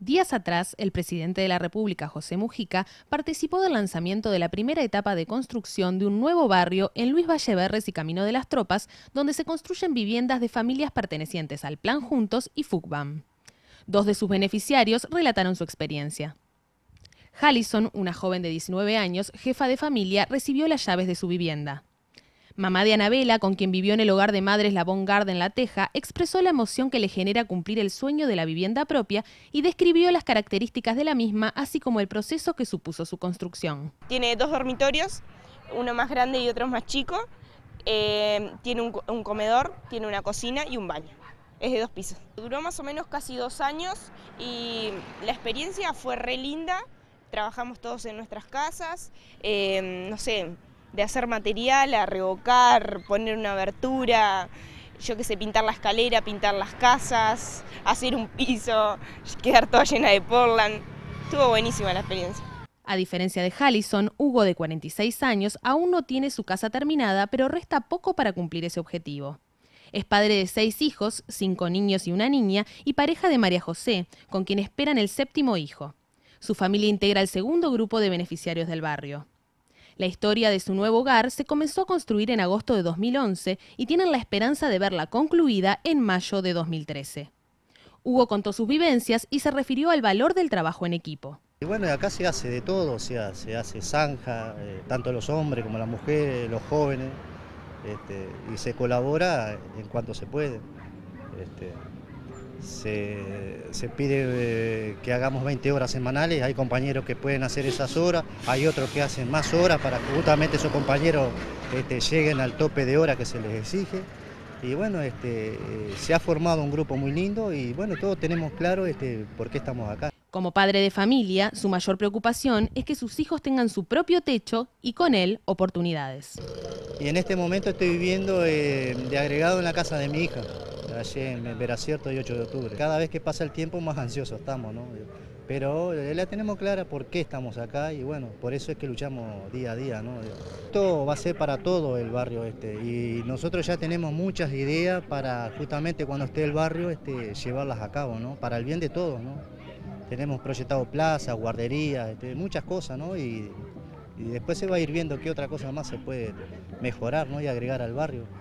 Días atrás, el presidente de la República, José Mujica, participó del lanzamiento de la primera etapa de construcción de un nuevo barrio en Luis Valleverres y Camino de las Tropas, donde se construyen viviendas de familias pertenecientes al Plan Juntos y FUCBAM. Dos de sus beneficiarios relataron su experiencia. Hallison, una joven de 19 años, jefa de familia, recibió las llaves de su vivienda. Mamá de Anabela, con quien vivió en el hogar de madres La Garden en La Teja, expresó la emoción que le genera cumplir el sueño de la vivienda propia y describió las características de la misma, así como el proceso que supuso su construcción. Tiene dos dormitorios, uno más grande y otro más chico. Eh, tiene un, comedor, tiene una cocina y un baño es de dos pisos. Duró más o menos casi dos años y la experiencia fue re linda. Trabajamos todos en nuestras casas, eh, no sé, de hacer material a revocar, poner una abertura, yo qué sé, pintar la escalera, pintar las casas, hacer un piso, quedar toda llena de Portland. Estuvo buenísima la experiencia. A diferencia de Hallison, Hugo, de 46 años, aún no tiene su casa terminada, pero resta poco para cumplir ese objetivo. Es padre de seis hijos, cinco niños y una niña, y pareja de María José, con quien esperan el séptimo hijo. Su familia integra el segundo grupo de beneficiarios del barrio. La historia de su nuevo hogar se comenzó a construir en agosto de 2011 y tienen la esperanza de verla concluida en mayo de 2013. Hugo contó sus vivencias y se refirió al valor del trabajo en equipo. Y bueno, acá se hace de todo, se hace zanja, eh, tanto los hombres como las mujeres, los jóvenes, este, y se colabora en cuanto se puede. Este, se, pide eh, que hagamos 20 horas semanales, hay compañeros que pueden hacer esas horas, hay otros que hacen más horas para que justamente esos compañeros este, lleguen al tope de hora que se les exige. Y bueno, este, eh, se ha formado un grupo muy lindo y bueno, todos tenemos claro este, por qué estamos acá. Como padre de familia, su mayor preocupación es que sus hijos tengan su propio techo y con él oportunidades. Y en este momento estoy viviendo eh, de agregado en la casa de mi hija allí en Veracierto y 8 de octubre. Cada vez que pasa el tiempo más ansiosos estamos, ¿no? Pero eh, la tenemos clara por qué estamos acá y bueno, por eso es que luchamos día a día, ¿no? Esto va a ser para todo el barrio este y nosotros ya tenemos muchas ideas para justamente cuando esté el barrio este, llevarlas a cabo, ¿no? Para el bien de todos, ¿no? Tenemos proyectado plazas, guarderías, este, muchas cosas, ¿no? Y, y después se va a ir viendo qué otra cosa más se puede mejorar ¿no? y agregar al barrio.